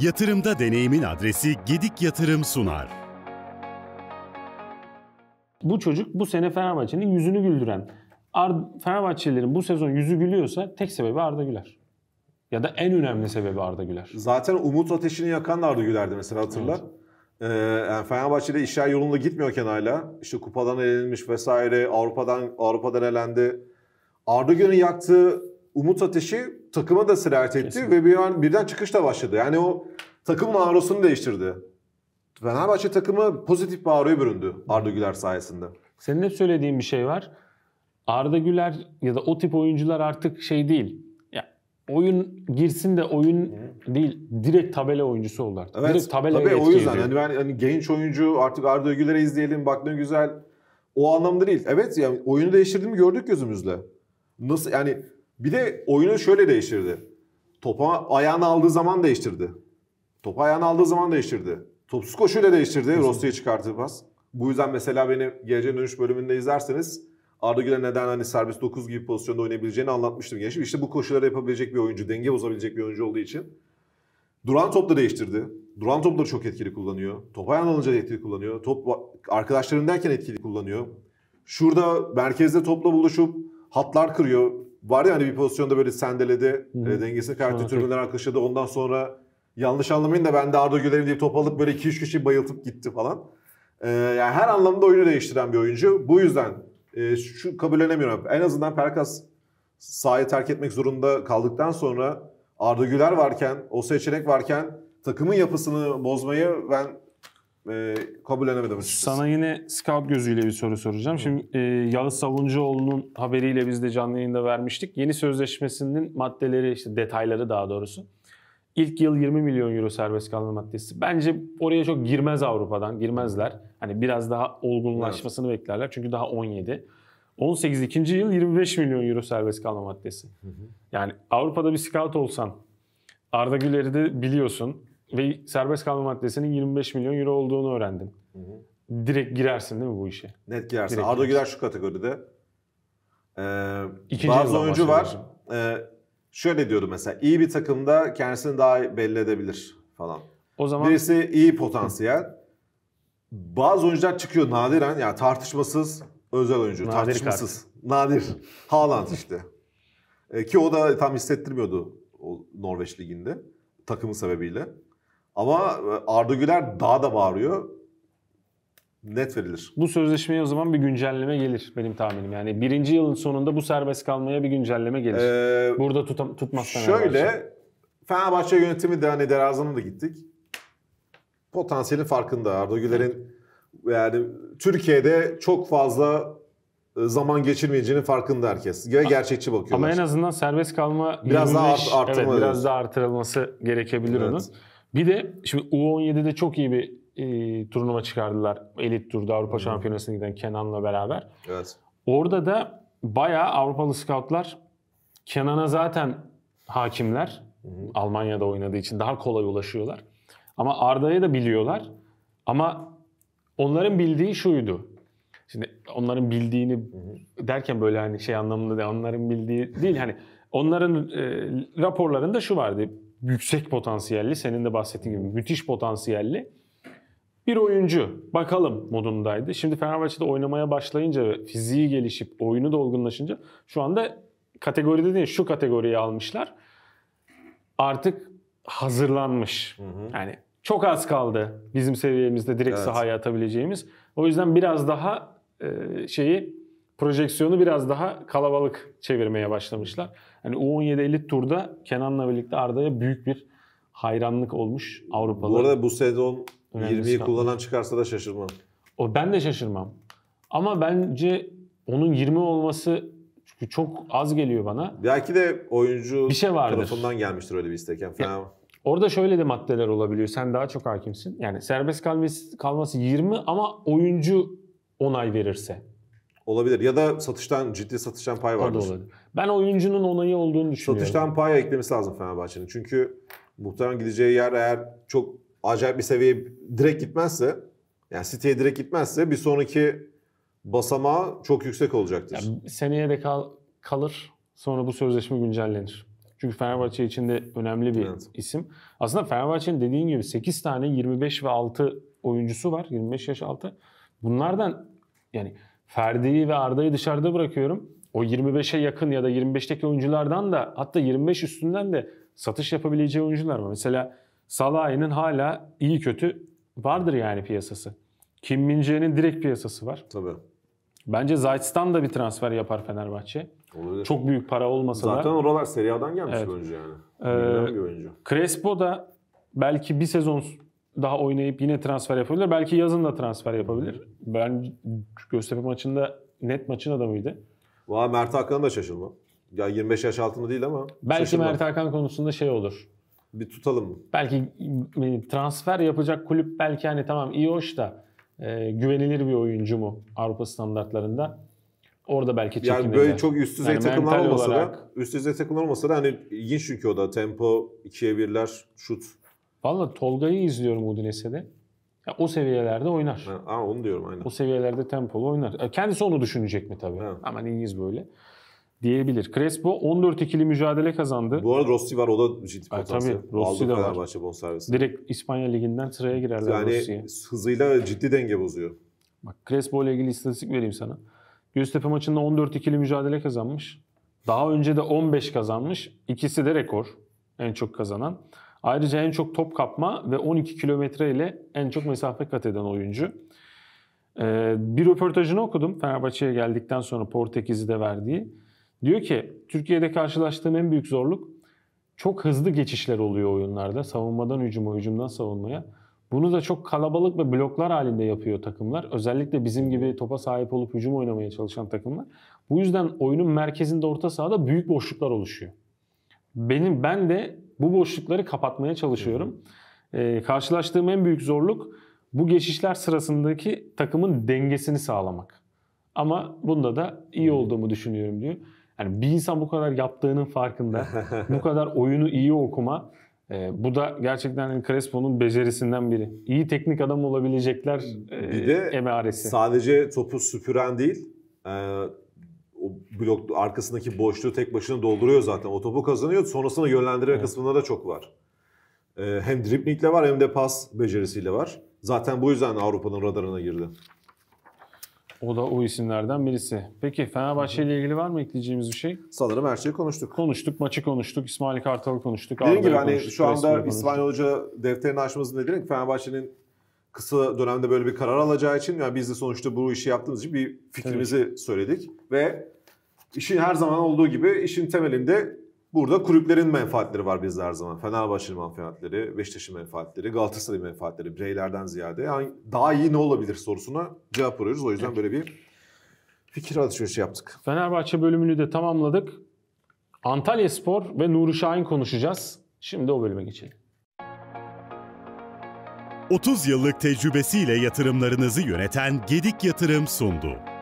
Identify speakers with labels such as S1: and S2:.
S1: Yatırımda deneyimin adresi Gedik Yatırım sunar. Bu çocuk bu sene Fenerbahçe'nin yüzünü güldüren. Ar- Fenerbahçelilerin bu sezon yüzü gülüyorsa tek sebebi Arda Güler.
S2: Ya da en önemli sebebi Arda Güler. Zaten umut ateşini yakan da Arda Güler'di mesela hatırla. Evet. Ee, yani Fenerbahçe'de işler yolunda gitmiyorken hala işte kupadan elenilmiş vesaire Avrupa'dan Avrupa'dan elendi. Arda Güler'in yaktığı umut ateşi takıma da sirayet etti Kesinlikle. ve bir an, birden çıkışla başladı. Yani o takım mağarasını değiştirdi. Fenerbahçe takımı pozitif bağırıyor büründü Arda Güler sayesinde. Senin hep söylediğin bir
S1: şey var. Arda Güler ya da o tip oyuncular artık şey değil. Ya oyun girsin de oyun değil. Direkt tabela oyuncusu oldular. Evet, direkt tabela tabii o yüzden. Yani
S2: ben hani genç oyuncu artık Arda Güler'e izleyelim bak ne güzel. O anlamda değil. Evet yani oyunu değiştirdiğimi gördük gözümüzle. Nasıl yani bir de oyunu şöyle değiştirdi. Topa ayağını aldığı zaman değiştirdi. Topu ayağını aldığı zaman değiştirdi. Topsuz koşuyla değiştirdi. Rossi'ye çıkarttı pas. Bu yüzden mesela beni Geleceğin Dönüş bölümünde izlerseniz Arda Güler neden hani serbest 9 gibi pozisyonda oynayabileceğini anlatmıştım gençim. İşte bu koşuları yapabilecek bir oyuncu, denge bozabilecek bir oyuncu olduğu için. Duran top da değiştirdi. Duran topları çok etkili kullanıyor. Top ayağını alınca etkili kullanıyor. Top arkadaşlarındayken etkili kullanıyor. Şurada merkezde topla buluşup hatlar kırıyor. Vardı yani bir pozisyonda böyle sendeledi. E, dengesini kaybetti. Türbünler arkadaşladı. Ondan sonra yanlış anlamayın da ben de Arda Güler'im diye top alıp böyle 2-3 kişi bayıltıp gitti falan. E, yani her anlamda oyunu değiştiren bir oyuncu. Bu yüzden e, şu kabullenemiyorum. En azından Perkas sahayı terk etmek zorunda kaldıktan sonra Arda Güler varken, o seçenek varken takımın yapısını bozmayı ben e, kabullenemedim
S1: Sana yine scout gözüyle bir soru soracağım. Şimdi e, Yağız Savuncuoğlu'nun haberiyle biz de canlı yayında vermiştik. Yeni sözleşmesinin maddeleri, işte detayları daha doğrusu. İlk yıl 20 milyon euro serbest kalma maddesi. Bence oraya çok girmez Avrupa'dan, girmezler. Hani biraz daha olgunlaşmasını evet. beklerler çünkü daha 17. 18 ikinci yıl 25 milyon euro serbest kalma maddesi. Hı hı. Yani Avrupa'da bir scout olsan Arda Güler'i de biliyorsun. Ve serbest kalma maddesinin 25 milyon euro olduğunu öğrendin.
S2: Hı hı.
S1: Direkt girersin değil mi bu işe?
S2: Net girersin. Direkt Arda girersin. şu kategoride. Ee, bazı oyuncu var. E, şöyle diyordu mesela. iyi bir takımda kendisini daha belli edebilir falan. O zaman birisi iyi potansiyel. Bazı oyuncular çıkıyor nadiren yani tartışmasız özel oyuncu, Nadir tartışmasız. Kart. Nadir. Haaland işte. Ee, ki o da tam hissettirmiyordu o Norveç liginde takımı sebebiyle. Ama e, Arda Güler daha da bağırıyor. Net verilir.
S1: Bu sözleşmeye o zaman bir güncelleme gelir benim tahminim. Yani birinci yılın sonunda bu serbest kalmaya bir güncelleme gelir. Ee, Burada tutam, tutmazsan. Şöyle
S2: Fenerbahçe. yönetimi de hani Derazan'a da gittik. Potansiyelin farkında. Arda Güler'in yani Türkiye'de çok fazla e, zaman geçirmeyeceğinin farkında herkes. gerçekçi bakıyorlar. Ama en
S1: azından serbest kalma biraz daha art, evet, biraz daha artırılması gerekebilir evet. onun. Bir de şimdi U17'de çok iyi bir e, turnuva çıkardılar. Elit turda Avrupa Şampiyonası'na giden Kenan'la beraber. Evet. Orada da bayağı Avrupalı scoutlar Kenan'a zaten hakimler. Hı hı. Almanya'da oynadığı için daha kolay ulaşıyorlar. Ama Arda'yı da biliyorlar. Ama onların bildiği şuydu. Şimdi onların bildiğini hı hı. derken böyle hani şey anlamında da onların bildiği değil hani Onların e, raporlarında şu vardı. Yüksek potansiyelli, senin de bahsettiğin gibi müthiş potansiyelli bir oyuncu bakalım modundaydı. Şimdi Fenerbahçe'de oynamaya başlayınca ve fiziği gelişip oyunu dolgunlaşınca şu anda kategoride değil şu kategoriye almışlar. Artık hazırlanmış. Hı hı. Yani çok az kaldı bizim seviyemizde direkt evet. sahaya atabileceğimiz. O yüzden biraz daha e, şeyi projeksiyonu biraz daha kalabalık çevirmeye başlamışlar. Yani U17 elit turda Kenan'la birlikte Arda'ya büyük bir hayranlık olmuş Avrupa'da. Bu arada
S2: bu sezon 20'yi kullanan çıkarsa da şaşırmam.
S1: O ben de şaşırmam. Ama bence onun 20 olması çünkü çok az geliyor bana.
S2: Belki de oyuncu bir şey vardır. tarafından gelmiştir öyle bir istek. Yani
S1: falan. Orada şöyle de maddeler olabiliyor. Sen daha çok hakimsin. Yani serbest kalması, kalması 20 ama oyuncu onay verirse.
S2: Olabilir. Ya da satıştan ciddi satıştan pay var. Ben oyuncunun onayı olduğunu düşünüyorum. Satıştan pay eklemesi lazım Fenerbahçe'nin. Çünkü muhtemelen gideceği yer eğer çok acayip bir seviyeye direkt gitmezse yani City'ye direkt gitmezse bir sonraki basamağı çok yüksek olacaktır.
S1: Yani seneye de kal kalır. Sonra bu sözleşme güncellenir. Çünkü Fenerbahçe için de önemli bir evet. isim. Aslında Fenerbahçe'nin dediğin gibi 8 tane 25 ve 6 oyuncusu var. 25 yaş altı. Bunlardan yani Ferdi'yi ve Arda'yı dışarıda bırakıyorum. O 25'e yakın ya da 25'teki oyunculardan da hatta 25 üstünden de satış yapabileceği oyuncular var. Mesela Salah'ın hala iyi kötü vardır yani piyasası. Kim Mince'nin direkt piyasası var. Tabii. Bence Zayt'tan da bir transfer yapar Fenerbahçe. Olabilir. Çok büyük para olmasa Zaten da. Zaten oralar
S2: Serie A'dan gelmiş evet. bir oyuncu yani.
S1: Ee, bir oyuncu. Crespo da belki bir sezon daha oynayıp yine transfer yapabilir. Belki yazın da transfer yapabilir. Ben Göztepe maçında net maçın
S2: adamıydı. Valla Mert Hakan'a da şaşırma. Ya 25 yaş altında değil ama Belki şaşırma. Mert Hakan
S1: konusunda şey olur. Bir tutalım Belki e, transfer yapacak kulüp belki hani tamam iyi hoş da e, güvenilir bir oyuncu mu Avrupa standartlarında? Orada
S2: belki çekinirler. Yani böyle çok üst düzey yani takımlar olmasa olarak... da üst düzey takımlar olmasa da hani ilginç çünkü o da tempo, ikiye birler, şut
S1: Valla Tolga'yı izliyorum Udinese'de. Ya o seviyelerde oynar. Ha, aa, onu diyorum aynen. O seviyelerde tempolu oynar. E, kendisi onu düşünecek mi tabii. Ha. Aman İngiliz böyle diyebilir. Crespo 14 ikili mücadele kazandı. Bu arada Rossi
S2: var o da ciddi potansiyel. Tabii Rossi de var. bonservisi.
S1: Direkt İspanya Ligi'nden sıraya girerler yani Rossi'ye.
S2: hızıyla ciddi denge bozuyor. Bak
S1: Crespo ile ilgili istatistik vereyim sana. Göztepe maçında 14 ikili mücadele kazanmış. Daha önce de 15 kazanmış. İkisi de rekor. En çok kazanan. Ayrıca en çok top kapma ve 12 kilometre ile en çok mesafe kat eden oyuncu. Ee, bir röportajını okudum Fenerbahçe'ye geldikten sonra portekizi de verdiği. Diyor ki Türkiye'de karşılaştığım en büyük zorluk çok hızlı geçişler oluyor oyunlarda. Savunmadan hücuma, hücumdan savunmaya. Bunu da çok kalabalık ve bloklar halinde yapıyor takımlar. Özellikle bizim gibi topa sahip olup hücum oynamaya çalışan takımlar. Bu yüzden oyunun merkezinde orta sahada büyük boşluklar oluşuyor. Benim ben de bu boşlukları kapatmaya çalışıyorum. E, karşılaştığım en büyük zorluk bu geçişler sırasındaki takımın dengesini sağlamak. Ama bunda da iyi olduğumu düşünüyorum diyor. Yani bir insan bu kadar yaptığının farkında, bu kadar oyunu iyi okuma, e, bu da gerçekten hani Crespo'nun becerisinden biri. İyi teknik adam olabilecekler
S2: e, bir de emaresi. Sadece topu süpüren değil, e, blok arkasındaki boşluğu tek başına dolduruyor zaten. O topu kazanıyor. Sonrasında yönlendirme evet. kısmında da çok var. Ee, hem driplinkle var hem de pas becerisiyle var. Zaten bu yüzden Avrupa'nın radarına girdi.
S1: O da o isimlerden birisi. Peki Fenerbahçe ile ilgili var mı ekleyeceğimiz bir şey? Sanırım her şeyi konuştuk. Konuştuk, maçı konuştuk, İsmail Kartal'ı
S2: konuştuk. Dediğim gibi hani konuştuk, şu anda İsmail Hoca defterini açmasını dediğim ki Fenerbahçe'nin kısa dönemde böyle bir karar alacağı için yani biz de sonuçta bu işi yaptığımız için bir fikrimizi evet. söyledik ve işin her zaman olduğu gibi işin temelinde burada kulüplerin menfaatleri var bizde her zaman. Fenerbahçe'nin menfaatleri, Beşiktaş'ın menfaatleri, Galatasaray'ın menfaatleri bireylerden ziyade. Yani daha iyi ne olabilir sorusuna cevap arıyoruz. O yüzden böyle bir fikir alışverişi yaptık.
S1: Fenerbahçe bölümünü de tamamladık. Antalya Spor ve Nuri Şahin konuşacağız. Şimdi o bölüme geçelim. 30 yıllık
S2: tecrübesiyle yatırımlarınızı yöneten Gedik Yatırım sundu.